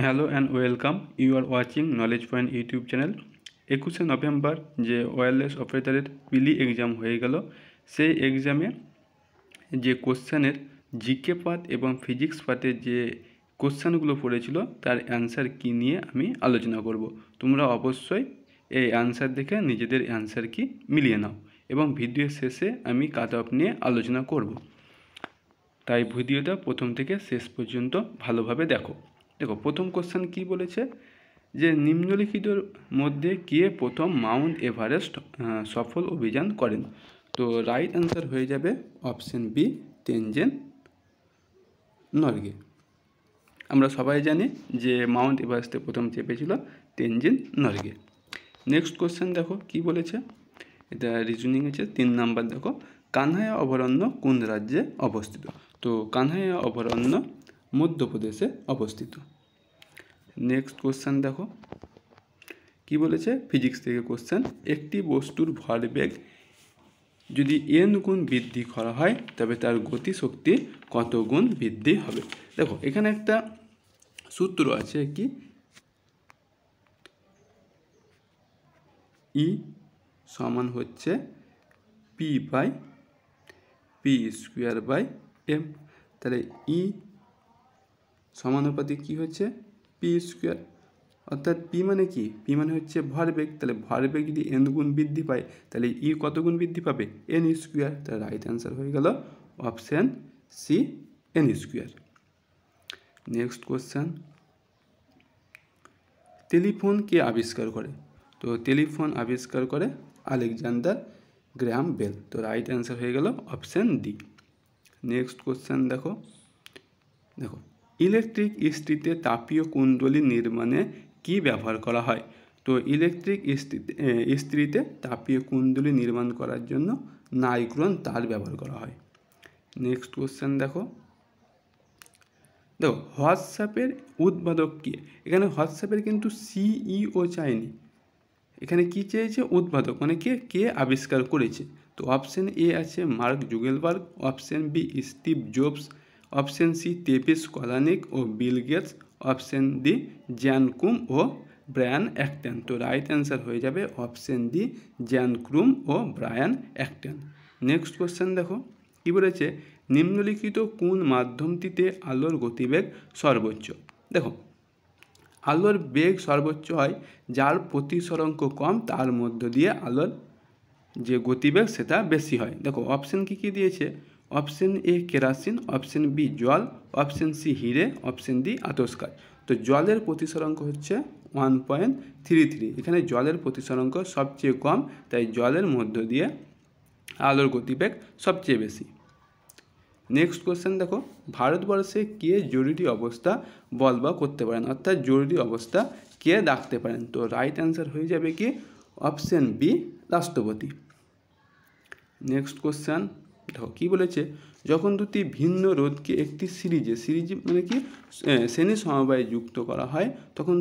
hello and welcome you are watching knowledge point YouTube channel একুশে November যে wireless অপারেটারের পিলি এক্সাম হয়ে গেল সেই এক্সামে যে কোশ্চেনের জিকে পাত এবং ফিজিক্স পাতের যে কোশ্চেনগুলো পড়েছিল তার অ্যান্সার কি নিয়ে আমি আলোচনা করব তোমরা অবশ্যই এই অ্যান্সার দেখে নিজেদের অ্যান্সার কি মিলিয়ে নাও এবং ভিডিও শেষে আমি কাত নিয়ে আলোচনা করব তাই ভিডিওটা প্রথম থেকে শেষ পর্যন্ত ভালোভাবে দেখো দেখো প্রথম কোশ্চেন কি বলেছে যে নিম্নলিখিতর মধ্যে কে প্রথম মাউন্ট এভারেস্ট সফল অভিযান করেন তো রাইট অ্যান্সার হয়ে যাবে অপশন বি তেনজেন নর্গে আমরা সবাই জানি যে মাউন্ট এভারেস্টে প্রথম চেপেছিল তেনজেন নর্গে নেক্সট কোশ্চেন দেখো কি বলেছে এটা রিজনিং আছে তিন নাম্বার দেখো কানহায়া অভয়ারণ্য কোন রাজ্যে অবস্থিত তো কানহায়া অভয়ারণ্য মধ্যপ্রদেশে অবস্থিত নেক্সট কোশ্চেন দেখো কি বলেছে ফিজিক্স থেকে কোশ্চেন একটি বস্তুর ভরবেগ যদি এন গুণ বৃদ্ধি করা হয় তবে তার গতি শক্তি কত গুণ বৃদ্ধি হবে দেখো এখানে একটা সূত্র আছে কি ই e সমান হচ্ছে P by P square by M তাহলে ই e সমানুপাতিক কী হচ্ছে পি স্কোয়ার অর্থাৎ পি মানে কি পি মানে হচ্ছে ভরবেগ তাহলে ভরবেগ যদি এন গুণ বৃদ্ধি পায় তাহলে ই e কত গুণ বৃদ্ধি পাবে এন স্কোয়ার তাহলে রাইট অ্যান্সার হয়ে গেল option C N square next question telephone কে আবিষ্কার করে তো টেলিফোন আবিষ্কার করে আলেকজান্ডার গ্রাম বেল তো রাইট অ্যান্সার হয়ে গেল অপশান ডি নেক্সট কোশ্চেন দেখো দেখো ইলেকট্রিক ইস্ত্রিতে তাপীয় কুণ্ডলী নির্মাণে কি ব্যবহার করা হয় তো ইলেকট্রিক ইস্ত্রিতে ইস্ত্রিতে তাপীয় কুণ্ডলী নির্মাণ করার জন্য নাইক্রন তার ব্যবহার করা হয় নেক্সট কোশ্চেন দেখো দেখো হোয়াটসঅ্যাপের উৎপাদক কে এখানে হোয়াটসঅ্যাপের কিন্তু সিইও চায়নি এখানে কি চেয়েছে উৎপাদক মানে কে কে আবিষ্কার করেছে তো অপশান এ আছে Mark Zuckerberg option B Steve Jobs option C Travis Kalanick ও Bill Gates option D Jan Koum ও ব্রায়ান অ্যাক্টেন তো রাইট অ্যান্সার হয়ে যাবে অপশন ডি জ্যানক্রুম ও ব্রায়ান অ্যাক্টেন নেক্সট কোশ্চেন দেখো কি বলেছে নিম্নলিখিত কোন মাধ্যমটিতে আলোর গতিবেগ সর্বোচ্চ দেখো আলোর বেগ সর্বোচ্চ হয় যার প্রতিসরঙ্ক কম তার মধ্য দিয়ে আলোর যে গতিবেগ সেটা বেশি হয় দেখো অপশন কী কী দিয়েছে option A kerosene option B জল অপশন সি হিরে অপশন ডি আতস্কার তো জলের প্রতিসরঙ্ক হচ্ছে ওয়ান পয়েন্ট থ্রি থ্রি এখানে জলের প্রতিসরঙ্ক সবচেয়ে কম তাই জলের মধ্য দিয়ে আলোর গতিবেগ সবচেয়ে বেশি নেক্সট কোশ্চেন দেখো ভারতবর্ষে কে জরুরি অবস্থা বল বা করতে পারেন অর্থাৎ জরুরি অবস্থা কে ডাকতে পারেন তো রাইট অ্যান্সার হয়ে যাবে কি অপশন বি রাষ্ট্রপতি নেক্সট কোশ্চেন দেখো কি বলেছে যখন দুটি ভিন্ন রোধকে একটি সিরিজে সিরিজ মানে কি শ্রেণী সমবায়ে যুক্ত করা হয় তখন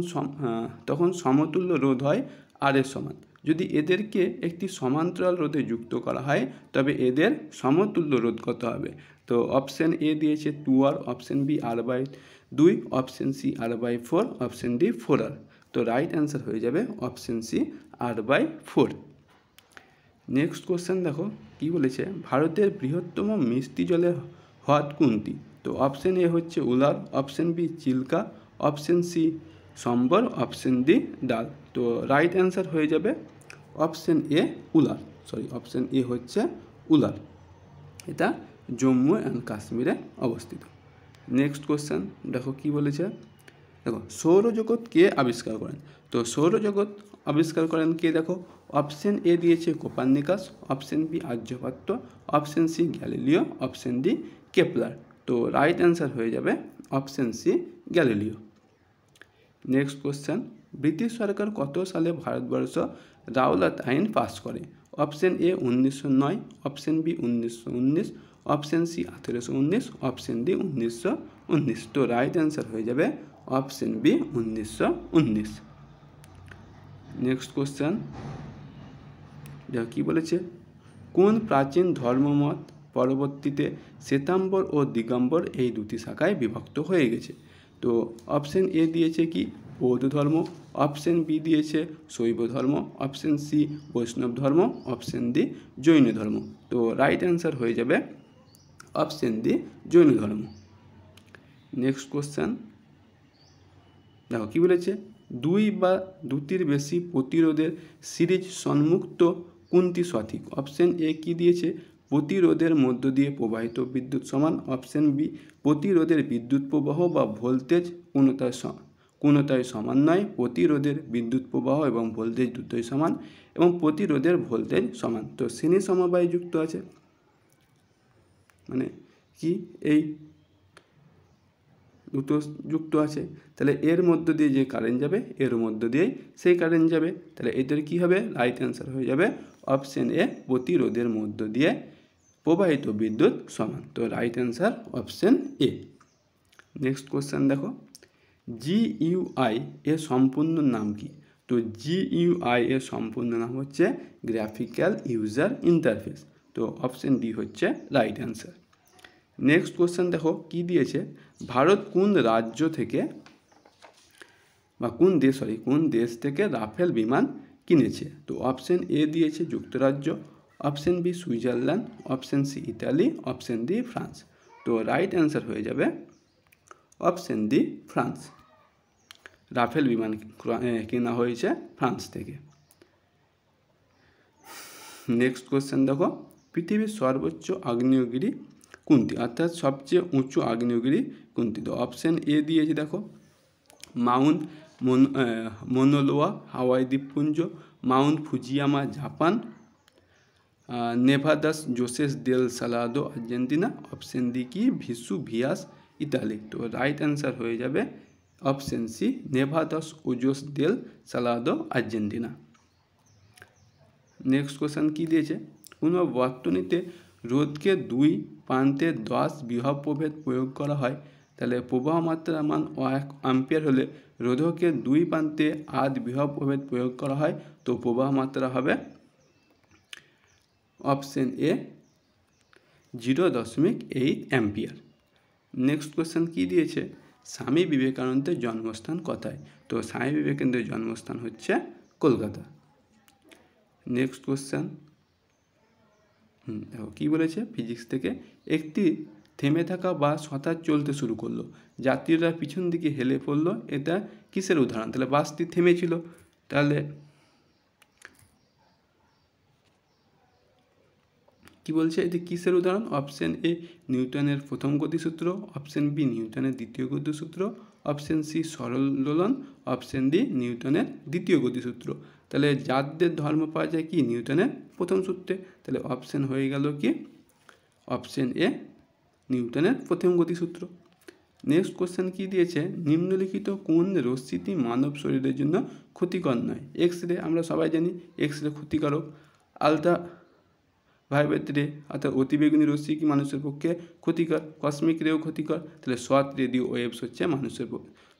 তখন সমতুল্য রোধ হয় আর এর সমান যদি এদেরকে একটি সমান্তরাল রোধে যুক্ত করা হয় তবে এদের সমতুল্য রোধ কত হবে তো অপশান এ দিয়েছে two R option B R by দুই option C R by four option D four R তো রাইট অ্যান্সার হয়ে যাবে option C R by four next question দেখো কি বলেছে ভারতের বৃহত্তম মিষ্টি জলের হ্রদ কোনটি তো অপশন এ হচ্ছে Wular option B Chilka option C Sambhar option D Dal তো রাইট অ্যান্সার হয়ে যাবে option A Wular sorry option A হচ্ছে উলার এটা জম্মু অ্যান্ড কাশ্মীরে অবস্থিত নেক্সট কোশ্চেন দেখো কি বলেছে দেখো সৌরজগৎ কে আবিষ্কার করেন তো সৌরজগৎ আবিষ্কার করেন কে দেখো অপশন এ দিয়েছে Copernicus option B Aryabhata option C Galileo option D Kepler তো রাইট অ্যান্সার হয়ে যাবে option C Galileo next question British সরকার কত সালে ভারতবর্ষ রাওলাত আইন পাস করে অপশন এ উনিশশো নয় অপশন বি উনিশশো উনিশ অপশন সি আঠেরোশো উনিশ অপশন ডি উনিশশো উনিশ তো রাইট অ্যান্সার হয়ে যাবে অপশন বি উনিশশো উনিশ নেক্সট কোশ্চেন দেখো কী বলেছে কোন প্রাচীন ধর্মমত পরবর্তীতে শ্বেতাম্বর ও দিগম্বর এই দুটি শাখায় বিভক্ত হয়ে গেছে তো অপশন এ দিয়েছে কি বৌদ্ধ ধর্ম অপশন বি দিয়েছে শৈব ধর্ম অপশন সি বৈষ্ণব ধর্ম অপশন ডি জৈন ধর্ম তো রাইট অ্যান্সার হয়ে যাবে অপশন ডি জৈন ধর্ম নেক্সট কোশ্চেন দেখো কী বলেছে দুই বা দুটির বেশি প্রতিরোধের সিরিজ সম্মুক্ত কোনটি সঠিক অপশন এ কি দিয়েছে প্রতিরোধের মধ্য দিয়ে প্রবাহিত বিদ্যুৎ সমান অপশন বি প্রতিরোধের বিদ্যুৎ প্রবাহ বা ভোল্টেজ কোনতায় কোনোটাই সমান নয় প্রতিরোধের বিদ্যুৎ প্রবাহ এবং ভোল্টেজ দুটোই সমান এবং প্রতিরোধের ভোল্টেজ সমান তো শ্রেণী সমবায় যুক্ত আছে মানে কি এই দুটো যুক্ত আছে তাহলে এর মধ্য দিয়ে যে কারেন্ট যাবে এর মধ্য দিয়েই সেই কারেন্ট যাবে তাহলে এদের কি হবে রাইট অ্যান্সার হয়ে যাবে অপশান এ প্রতিরোধের মধ্য দিয়ে প্রবাহিত বিদ্যুৎ সমান তো right answer option A next question দেখো জিইউআই এর সম্পূর্ণ নাম কি তো জি ইউআই এর সম্পূর্ণ নাম হচ্ছে গ্রাফিক্যাল ইউজার ইন্টারফেস তো অপশান ডি হচ্ছে রাইট অ্যান্সার নেক্সট কোশ্চেন দেখো কি দিয়েছে ভারত কোন রাজ্য থেকে বা কোন দেশ সরি কোন দেশ থেকে রাফেল বিমান কিনেছে তো অপশন এ দিয়েছে যুক্তরাজ্য option B Switzerland option C ইতালি অপশন ডি ফ্রান্স তো রাইট অ্যান্সার হয়ে যাবে অপশন ডি ফ্রান্স রাফেল বিমান কেনা হয়েছে ফ্রান্স থেকে নেক্সট কোয়েশ্চেন দেখো পৃথিবীর সর্বোচ্চ আগ্নেয়গিরি कुंती अर्थात सब चे उचु आग्नेयगिरि कुंती तो अपशन ए दिए देखो माउंट मोन मोनोलोआ हावई द्वीपपुंज माउंट फुजियामा जापान नेभादास जोसेस del Salado Argentina option D की भिसु भियास इताली तो राइट आंसर हो जाए option C Nevados Ojos del Salado Argentina next question की दिए वर्तनी रोद के दुई প্রান্তে দশ বিভব প্রভেদ প্রয়োগ করা হয় তাহলে প্রবাহ মাত্রার মান এক আম্পিয়ার হলে রোধকে দুই প্রান্তে আধ বিভব প্রভেদ প্রয়োগ করা হয় তো প্রবাহ মাত্রা হবে অপশান এ জিরো দশমিক এইট অ্যাম্পিয়ার নেক্সট কোয়েশ্চেন কী দিয়েছে স্বামী বিবেকানন্দের জন্মস্থান কোথায় তো স্বামী বিবেকানন্দের জন্মস্থান হচ্ছে কলকাতা নেক্সট কোয়েশ্চেন কি বলেছে ফিজিক্স থেকে একটি থেমে থাকা বাস সাঁতার চলতে শুরু করলো যাত্রীরা পিছন দিকে হেলে পড়লো এটা কিসের উদাহরণ তাহলে বাসটি থেমেছিল তাহলে কি বলছে এটি কিসের উদাহরণ অপশন এ নিউটনের প্রথম গতিসূত্র অপশন বি নিউটনের দ্বিতীয় গতিসূত্র অপশন সি সরল দোলন অপশন ডি নিউটনের দ্বিতীয় গতিসূত্র তাহলে যাদের ধর্ম পাওয়া যায় কি নিউটনের প্রথম সূত্রে তাহলে অপশান হয়ে গেল কি অপশান এ নিউটনের প্রথম গতিসূত্র নেক্সট কোশ্চেন কি দিয়েছে নিম্নলিখিত কোন রশ্মিটি মানব শরীরের জন্য ক্ষতিকর নয় এক্স রে আমরা সবাই জানি এক্স রে ক্ষতিকারক আলট্রা ভাইবেট রে অর্থাৎ অতিবেগুনি রশ্মি কি মানুষের পক্ষে ক্ষতিকর কসমিক রেও ক্ষতিকর তাহলে শর্ট রেডিও ওয়েভস হচ্ছে মানুষের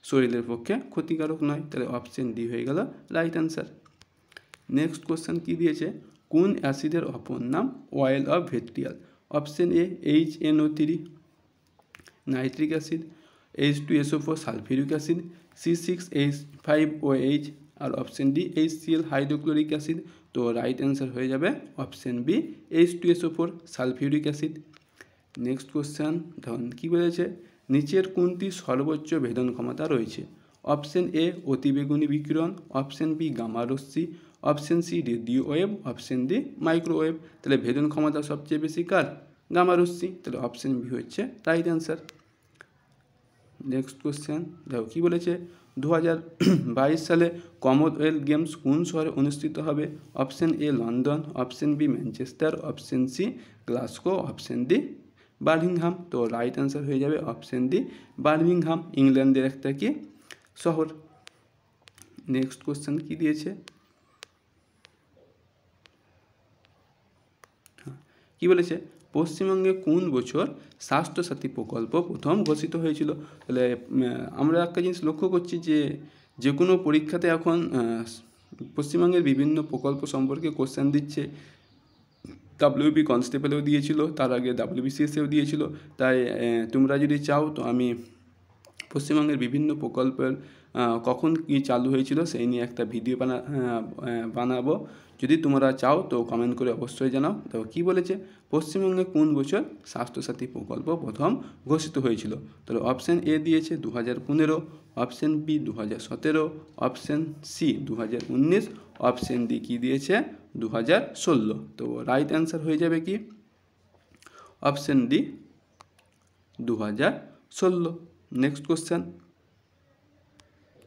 শরীরের পক্ষে ক্ষতিকারক নয় তাহলে অপশন ডি হয়ে গেল রাইট অ্যান্সার নেক্সট কোশ্চেন কি দিয়েছে কোন অ্যাসিডের অপর নাম oil of vitriol option A H NO three nitric acid H two SO four sulphuric acid C six H five O H আর option D H CL hydrochloric acid তো right answer হয়ে যাবে option B H two SO four sulphuric acid next question ধরুন কী বলেছে নিচের কোনটি সর্বোচ্চ ভেদন ক্ষমতা রয়েছে অপশন এ অতিবেগুনি বিকিরণ অপশন বি গামারশ্মি option C radio wave option D microwave তাহলে ভেদন ক্ষমতা সবচেয়ে বেশি কার গামা রশ্মি তাহলে অপশন বি হচ্ছে রাইট অ্যান্সার নেক্সট কোশ্চেন দেখো কী বলেছে দু হাজার সালে কমনওয়েলথ গেমস কোন শহরে অনুষ্ঠিত হবে option A London option B Manchester option C Glasgow option D Birmingham তো রাইট অ্যান্সার হয়ে যাবে অপশন ডি বার্মিংহাম ইংল্যান্ডের একটা কি শহর নেক্সট কোশ্চেন কী দিয়েছে কি বলেছে পশ্চিমবঙ্গে কোন বছর স্বাস্থ্যসাথী প্রকল্প প্রথম ঘোষিত হয়েছিল তাহলে আমরা একটা জিনিস লক্ষ্য করছি যে যে কোনো পরীক্ষাতে এখন পশ্চিমবঙ্গের বিভিন্ন প্রকল্প সম্পর্কে কোশ্চেন দিচ্ছে ডাব্লিউবি কনস্টেবলেও দিয়েছিল তার আগে ডাব্লিউবিসিএসেও দিয়েছিল তাই তোমরা যদি চাও তো আমি পশ্চিমবঙ্গের বিভিন্ন প্রকল্পের কখন কি চালু হয়েছিল সেই নিয়ে একটা ভিডিও বানা বানাবো যদি তোমরা চাও তো কমেন্ট করে অবশ্যই জানাও তো কি বলেছে পশ্চিমবঙ্গে কোন বছর স্বাস্থ্যসাথী প্রকল্প প্রথম ঘোষিত হয়েছিল তাহলে অপশান এ দিয়েছে দু হাজার পনেরো অপশান বি দু হাজার সতেরো অপশান সি দু হাজার উনিশ অপশান ডি কী দিয়েছে দু হাজার ষোলো তো রাইট অ্যান্সার হয়ে যাবে কি অপশান ডি দু হাজার ষোলো নেক্সট কোশ্চেন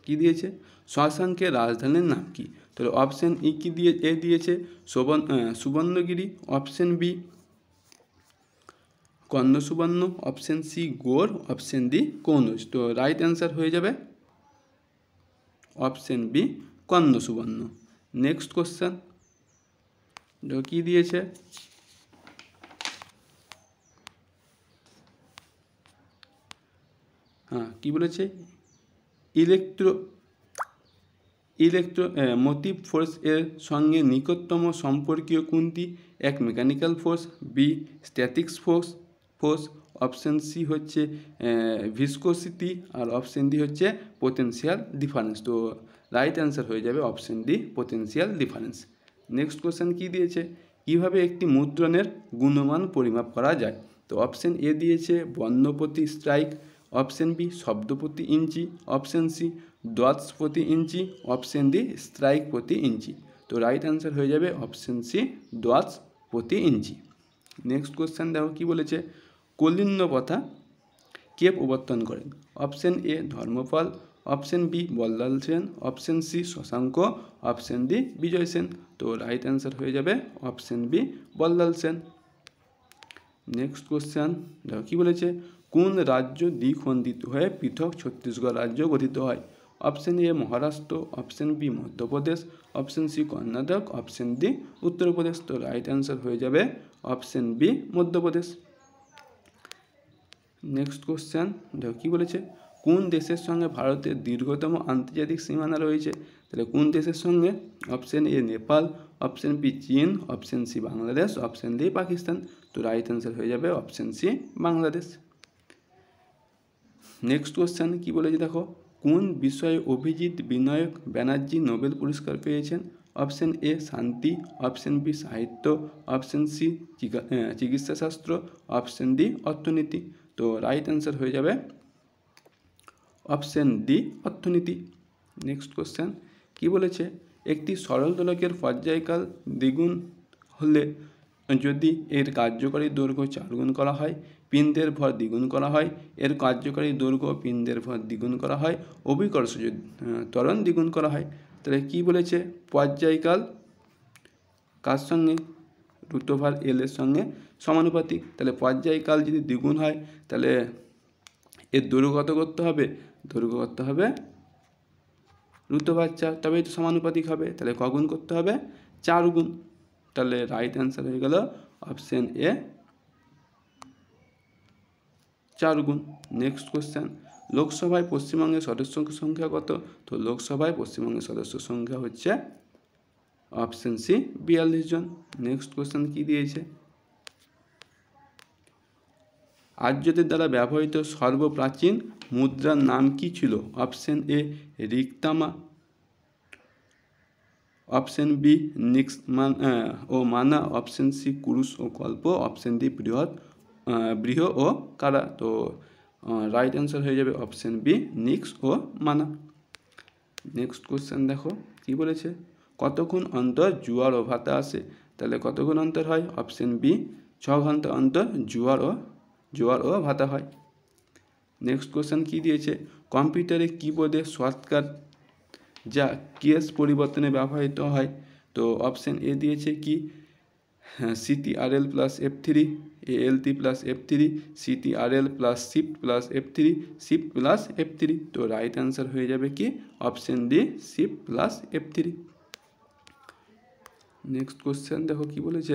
কি দিয়েছে শশাঙ্কের রাজধানীর নাম কি তাহলে অপশান ই e কি দিয়ে এ দিয়েছে Suvarnagiri option B Suvarna option C Gaur option D Kannauj তো রাইট অ্যান্সার হয়ে যাবে option B Suvarna next question কি দিয়েছে হ্যাঁ কী বলেছে ইলেকট্রো ইলেকট্রো মোটিভ ফোর্স এর সঙ্গে নিকটতম সম্পর্কীয় কোনটি এক mechanical force B statics force force option C হচ্ছে ভিসকোসিটি আর অপশান ডি হচ্ছে পোটেন্সিয়াল ডিফারেন্স তো রাইট অ্যান্সার হয়ে যাবে option D potential difference next question কী দিয়েছে কীভাবে একটি মুদ্রণের গুণমান পরিমাপ করা যায় তো অপশান এ দিয়েছে বর্ণপতি স্ট্রাইক অপশন বি শব্দ প্রতি ইঞ্চি অপশন সি দশ প্রতি ইঞ্চি অপশন ডি স্ট্রাইক প্রতি ইঞ্চি তো রাইট অ্যান্সার হয়ে যাবে অপশন সি দশ প্রতি ইঞ্চি নেক্সট কোশ্চেন দেখো কি বলেছে কলিন্য প্রথা কে প্রবর্তন করেন option A Dharmapal option B Ballal Sen option C Shashanka option D Bijay Sen তো রাইট অ্যান্সার হয়ে যাবে option B Ballal Sen next question দেখো কী বলেছে কোন রাজ্য দ্বিখণ্ডিত হয়ে পৃথক ছত্তিশগড় রাজ্য গঠিত হয় option A Maharashtra option B Madhya Pradesh option C Karnataka option D Uttar Pradesh তো রাইট অ্যান্সার হয়ে যাবে option B Madhya Pradesh next question দেখো কী বলেছে কোন দেশের সঙ্গে ভারতের দীর্ঘতম আন্তর্জাতিক সীমানা রয়েছে তাহলে কোন দেশের সঙ্গে option A Nepal option B চীন option C Bangladesh option D Pakistan তো রাইট অ্যান্সার হয়ে যাবে option C Bangladesh next question কী বলেছে দেখো কোন বিষয়ে অভিজিৎ বিনায়ক ব্যানার্জি নোবেল পুরস্কার পেয়েছেন অপশন এ শান্তি অপশন বি সাহিত্য অপশন সি চিকিৎসাশাস্ত্র অপশন ডি অর্থনীতি তো রাইট অ্যান্সার হয়ে যাবে অপশন ডি অর্থনীতি নেক্সট কোশ্চেন কি বলেছে একটি সরল দোলকের পর্যায়কাল দ্বিগুণ হলে যদি এর কার্যকরী দৈর্ঘ্য চারগুণ করা হয় পিণ্ডের ভর দ্বিগুণ করা হয় এর কার্যকারী দৈর্ঘ্য পিণ্ডের ভর দ্বিগুণ করা হয় অভিকর্ষ ত্বরণ দ্বিগুণ করা হয় তাহলে কি বলেছে পর্যায়কাল কার সঙ্গে রুট ওভার এল এর সঙ্গে সমানুপাতিক তাহলে পর্যায়কাল যদি দ্বিগুণ হয় তাহলে এর দৈর্ঘ্য কত করতে হবে দৈর্ঘ্য করতে হবে রুট ওভার চার তবেই তো সমানুপাতিক হবে তাহলে কগুণ করতে হবে চার গুণ তাহলে রাইট অ্যান্সার হয়ে গেল অপশান এ চার গুণ নেক্সট কোশ্চেন লোকসভায় পশ্চিমবঙ্গের সদস্য সংখ্যা কত তো লোকসভায় পশ্চিমবঙ্গের সদস্য সংখ্যা হচ্ছে অপশান সি বিয়াল্লিশ জন নেক্সট কোশ্চেন কি দিয়েছে আর্যদের দ্বারা ব্যবহৃত সর্বপ্রাচীন মুদ্রার নাম কি ছিল অপশন এ রিক্তামা অপশন বি নিক্স মান ও মানা অপশন সি কুরুশ ও কল্প অপশন ডি বৃহৎ বৃহ ও কারা তো রাইট অ্যান্সার হয়ে যাবে অপশান বি নিক্স ও মানা নেক্সট কোশ্চেন দেখো কি বলেছে কতক্ষণ অন্তর জুয়ার ও ভাতা আসে তাহলে কতক্ষণ অন্তর হয় অপশান বি ছ ঘন্টা অন্তর জুয়ার ও জুয়ার ও ভাতা হয় নেক্সট কোশ্চেন কি দিয়েছে কম্পিউটারে কিবোর্ডে শর্টকাট যা কেস পরিবর্তনে ব্যবহৃত হয় তো অপশান এ দিয়েছে কি প্লাস হ্যাঁ, F three CTRL plus F3, ALT plus plus CTRL plus F three F3, plus F three তো রাইট অ্যান্সার হয়ে যাবে কি option D plus F three next question দেখো কি বলেছে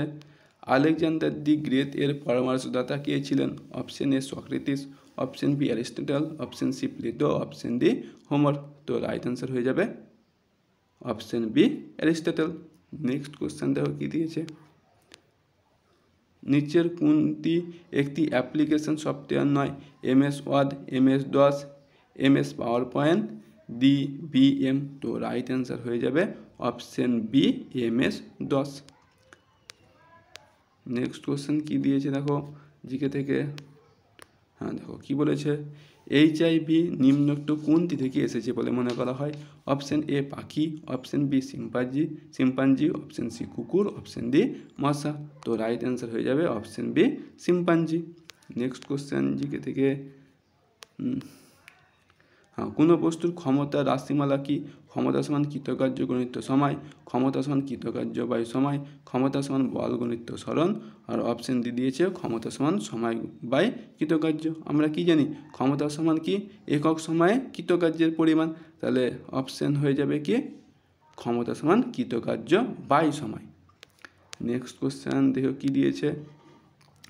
আলেকজান্ডার দি গ্রেথ এর পরামর্শদাতা কে ছিলেন option A Socrates option B Aristotle option C Plato option D Homer তো রাইট অ্যান্সার হয়ে যাবে option B Aristotle next question দেখো কি দিয়েছে নিচের কোনটি একটি অ্যাপ্লিকেশন সফটওয়্যার নয় MS Word MS DOS MS PowerPoint D B M তো রাইট অ্যান্সার হয়ে যাবে option B MS DOS next question কী দিয়েছে দেখো জিকে থেকে হ্যাঁ দেখো কী বলেছে এইচ এইচআইভি নিম্নোক্ত কোনটি থেকে এসেছে বলে মনে করা হয় অপশান এ পাখি option B chimpanzee chimpanzee option C কুকুর অপশন ডি মশা তো রাইট অ্যান্সার হয়ে যাবে option B chimpanzee next question GK থেকে কোনো বস্তুর ক্ষমতা রাশিমালা কি ক্ষমতা সমান কৃতকার্য গণিত সময় ক্ষমতা সমান কৃতকার্য বায়ু সময় ক্ষমতা সমান বল গণিত স্মরণ আর অপশন দিয়ে দিয়েছে ক্ষমতা সমান সময় বাই কৃতকার্য আমরা কি জানি ক্ষমতা সমান কি একক সময়ে কৃতকার্যের পরিমাণ তাহলে অপশন হয়ে যাবে কি ক্ষমতা সমান কৃতকার্য বাই সময় নেক্সট কোশ্চেন দেখো কি দিয়েছে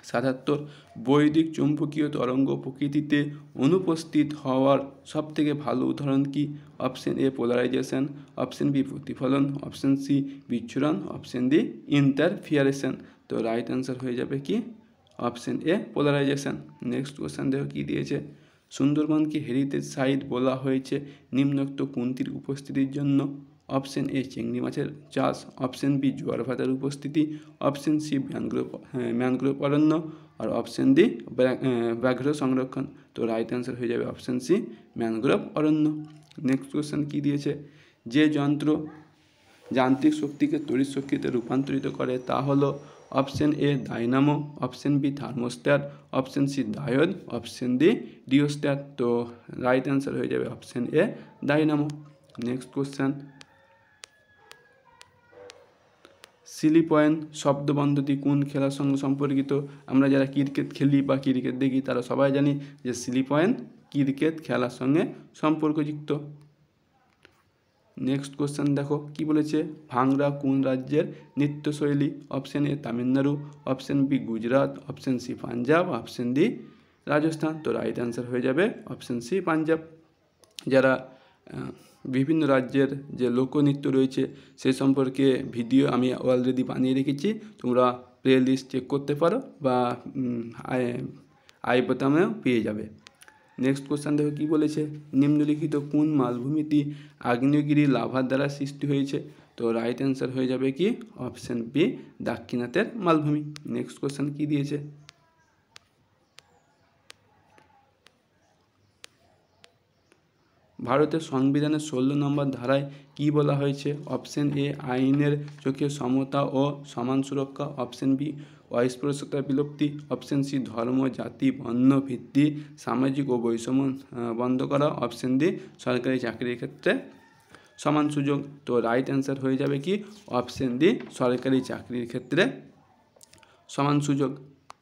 সাতাত্তর বৈদিক চুম্বকীয় তরঙ্গ প্রকৃতিতে অনুপস্থিত হওয়ার সবথেকে ভালো উদাহরণ কি option A polarisation option B প্রতিফলন অপশন সি বিচ্ছুরণ অপশন ডি ইন্টারফিয়ারেশন তো রাইট অ্যান্সার হয়ে যাবে কি option A polarisation next question দেখো কী দিয়েছে সুন্দরবনকে হেরিটেজ সাইট বলা হয়েছে নিম্নোক্ত কুন্তির উপস্থিতির জন্য অপশন এ চিংড়ি মাছের চাষ অপশন বি জোয়ার ভাতার উপস্থিতি অপশন সি ম্যানগ্রোভ হ্যাঁ, ম্যানগ্রোভ অরণ্য আর অপশন ডি ব্যাঘ্র সংরক্ষণ তো রাইট অ্যান্সার হয়ে যাবে অপশন সি ম্যানগ্রোভ অরণ্য নেক্সট কোশ্চেন কী দিয়েছে যে যন্ত্র যান্ত্রিক শক্তিকে তড়িৎ শক্তিতে রূপান্তরিত করে তা হলো option A dynamo option B thermostat option C diode option D rheostat তো রাইট অ্যান্সার হয়ে যাবে option A dynamo next question silly point শব্দবন্ধটি কোন খেলার সঙ্গে সম্পর্কিত আমরা যারা ক্রিকেট খেলি বা ক্রিকেট দেখি তারা সবাই জানি যে সিলি পয়েন্ট ক্রিকেট খেলার সঙ্গে সম্পর্কযুক্ত নেক্সট কোশ্চেন দেখো কি বলেছে ভাংরা কোন রাজ্যের নৃত্যশৈলী option A Tamil Nadu option B Gujarat option C Punjab option D Rajasthan তো রাইট অ্যান্সার হয়ে যাবে অপশন সি পাঞ্জাব যারা বিভিন্ন রাজ্যের যে লোকনৃত্য রয়েছে সে সম্পর্কে ভিডিও আমি অলরেডি বানিয়ে রেখেছি তোমরা প্লে লিস্ট চেক করতে পারো বা আই বোতামেও পেয়ে যাবে নেক্সট কোশ্চেন দেখো কী বলেছে নিম্নলিখিত কোন মালভূমিটি আগ্নেয়গিরি লাভার দ্বারা সৃষ্টি হয়েছে তো রাইট অ্যান্সার হয়ে যাবে কি অপশান বি দাক্ষিণাতের মালভূমি নেক্সট কোশ্চেন কী দিয়েছে ভারতের সংবিধানের ষোলো নম্বর ধারায় কি বলা হয়েছে অপশন এ আইনের চোখে সমতা ও সমান সুরক্ষা অপশন বি অস্পৃশ্যতা বিলুপ্তি অপশন সি ধর্ম জাতি বর্ণ ভিত্তি সামাজিক ও বৈষম্য বন্ধ করা অপশন ডি সরকারি চাকরির ক্ষেত্রে সমান সুযোগ তো রাইট অ্যান্সার হয়ে যাবে কি অপশন ডি সরকারি চাকরির ক্ষেত্রে সমান সুযোগ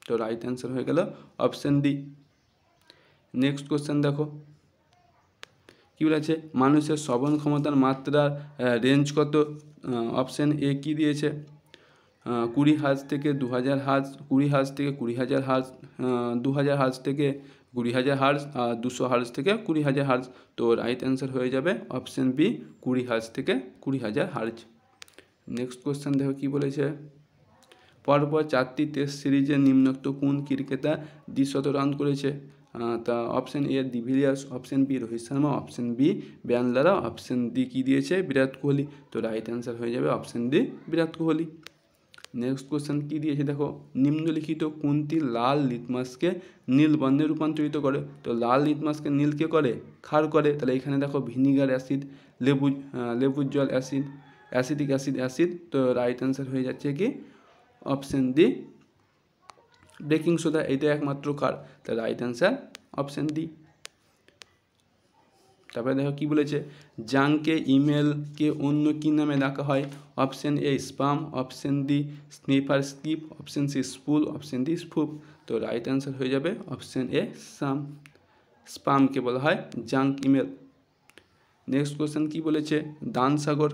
তো রাইট অ্যান্সার হয়ে গেল অপশন ডি নেক্সট কোশ্চেন দেখো কী বলেছে মানুষের শ্রবণ ক্ষমতার মাত্রার রেঞ্জ কত অপশান এ কি দিয়েছে কুড়ি হাজ থেকে দু হাজার হাজ কুড়ি হাজ থেকে কুড়ি হাজার হাজ দু হাজার হাজ থেকে কুড়ি হাজার হার্স আর দুশো হার্স থেকে কুড়ি হাজার হার্স তো রাইট অ্যান্সার হয়ে যাবে অপশান বি কুড়ি হার্স থেকে কুড়ি হাজার হার্স নেক্সট কোয়েশ্চেন দেখো কী বলেছে পরপর চারটি টেস্ট সিরিজে নিম্নোক্ত কোন ক্রিকেটার দ্বিশত রান করেছে তা option A de Villiers option B Rohit Sharma option B Brian Lara option D কী দিয়েছে বিরাট কোহলি তো রাইট অ্যান্সার হয়ে যাবে option D Virat Kohli next question কী দিয়েছে দেখো নিম্নলিখিত কোনটি লাল লিটমাসকে নীল বর্ণে রূপান্তরিত করে তো লাল লিটমাসকে নীলকে করে ক্ষার করে তাহলে এখানে দেখো ভিনিগার অ্যাসিড লেবু লেবুর জল অ্যাসিড অ্যাসিডিক অ্যাসিড অ্যাসিড তো রাইট অ্যান্সার হয়ে যাচ্ছে কি অপশন ডি ব্রেকিং সোদা এইটা একমাত্র কার তাহলে রাইট অ্যান্সার অপশান ডি তারপরে দেখো কি বলেছে জাঙ্কে ইমেলকে অন্য কী নামে ডাকা হয় option A spam option D sniffer skip option C spool option D spoof তো রাইট অ্যান্সার হয়ে যাবে অপশান এ সাম স্পামকে বলা হয় জাঙ্ক ইমেল নেক্সট কোয়েশ্চেন কি বলেছে দানসাগর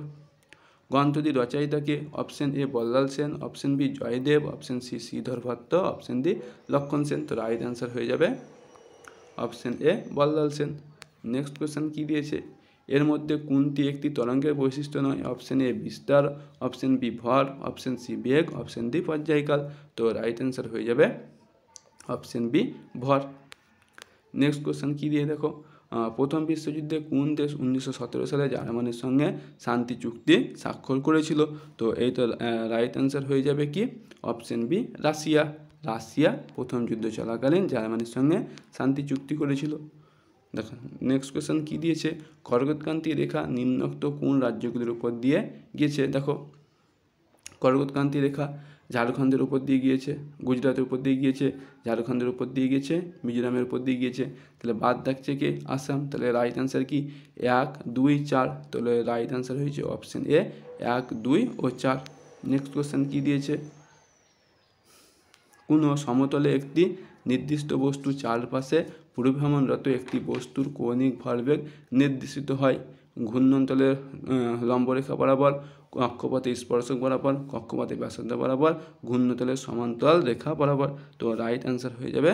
গ্রন্থটি রচয়িতাকে option A Ballal Sen option B Jayadev option C Shridhar Bhatt option D Lakshman Sen তো রাইট অ্যান্সার হয়ে যাবে option A Ballal Sen next question কী দিয়েছে এর মধ্যে কোনটি একটি তরঙ্গের বৈশিষ্ট্য নয় অপশন এ বিস্তার অপশন বি ভর অপশন সি বেগ অপশন ডি পর্যায়কাল তো রাইট অ্যান্সার হয়ে যাবে অপশন বি ভর নেক্সট কোয়েশ্চেন কী দিয়ে দেখো প্রথম বিশ্বযুদ্ধে কোন দেশ উনিশশো সতেরো সালে জার্মানির সঙ্গে শান্তি চুক্তি স্বাক্ষর করেছিল তো এই তো রাইট অ্যান্সার হয়ে যাবে কি অপশন বি রাশিয়া রাশিয়া প্রথম যুদ্ধ চলাকালীন জার্মানির সঙ্গে শান্তি চুক্তি করেছিল দেখো নেক্সট কোয়েশন কী দিয়েছে কর্গতকান্তি রেখা নিম্নোক্ত কোন রাজ্যগুলির উপর দিয়ে গিয়েছে দেখো কর্গতকান্তি রেখা ঝাড়খণ্ডের উপর দিয়ে গিয়েছে গুজরাটের উপর দিয়ে গিয়েছে ঝাড়খণ্ডের উপর দিয়ে গিয়েছে মিজোরামের উপর দিয়ে গিয়েছে তাহলে বাদ থাকছে কে আসাম তাহলে রাইট অ্যান্সার কি এক দুই চার তাহলে রাইট অ্যান্সার হয়েছে অপশান এ এক দুই ও চার নেক্সট কোয়েশ্চেন কী দিয়েছে কোনো সমতলে একটি নির্দিষ্ট বস্তু চারপাশে পূর্বভ্রমণরত একটি বস্তুর কৌণিক ভরবেগ নির্দেশিত হয় ঘূর্ণনতলের লম্বরেখা বরাবর কক্ষপথে স্পর্শক বরাবর কক্ষপথে ব্যাসার্ধ বরাবর ঘূর্ণতলের সমান্তরাল রেখা বরাবর তো রাইট অ্যান্সার হয়ে যাবে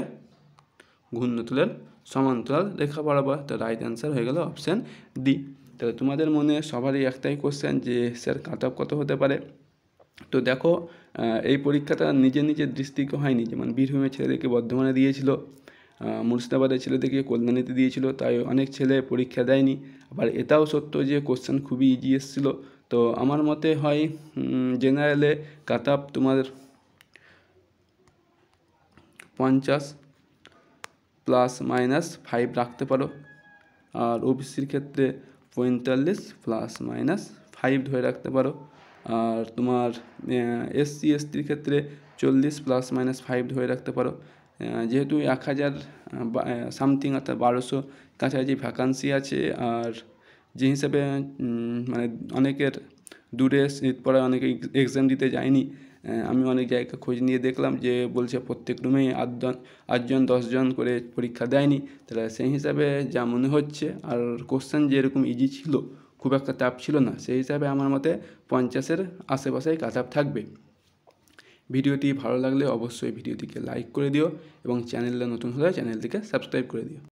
ঘূর্ণতলের সমান্তরাল রেখা বরাবর তো রাইট অ্যান্সার হয়ে গেল অপশান ডি তাহলে তোমাদের মনে সবারই একটাই কোশ্চেন যে স্যার কাট অফ কত হতে পারে তো দেখো এই পরীক্ষাটা নিজে নিজের দৃষ্টিকে হয়নি যেমন বীরভূমের ছেলেদেরকে বর্ধমানে দিয়েছিল মুর্শিদাবাদের ছেলেদেরকে কল্যাণীতে দিয়েছিল তাই অনেক ছেলে পরীক্ষা দেয়নি আবার এটাও সত্য যে কোশ্চেন খুবই ইজি এসেছিলো তো আমার মতে হয় জেনারেলে আপ তোমার পঞ্চাশ প্লাস মাইনাস ফাইভ রাখতে পারো আর ওবিসির ক্ষেত্রে পঁয়তাল্লিশ প্লাস মাইনাস ফাইভ ধরে রাখতে পারো আর তোমার এসসি এসটির ক্ষেত্রে চল্লিশ প্লাস মাইনাস ফাইভ ধরে রাখতে পারো যেহেতু এক হাজার সামথিং অর্থাৎ বারোশো কাছাকাছি ভ্যাকান্সি আছে আর যে হিসাবে মানে অনেকের দূরে শীত পড়ায় অনেকে এক্সাম দিতে যায়নি আমি অনেক জায়গা খোঁজ নিয়ে দেখলাম যে বলছে প্রত্যেক রুমেই আটজন আটজন দশজন করে পরীক্ষা দেয়নি তাহলে সেই হিসাবে যা মনে হচ্ছে আর কোশ্চেন যেরকম ইজি ছিল খুব একটা চাপ ছিল না সেই হিসাবে আমার মতে পঞ্চাশের আশেপাশেই কাতাব থাকবে ভিডিওটি ভালো লাগলে অবশ্যই ভিডিওটিকে লাইক করে দিও এবং চ্যানেলটা নতুন হলে চ্যানেলটিকে সাবস্ক্রাইব করে দিও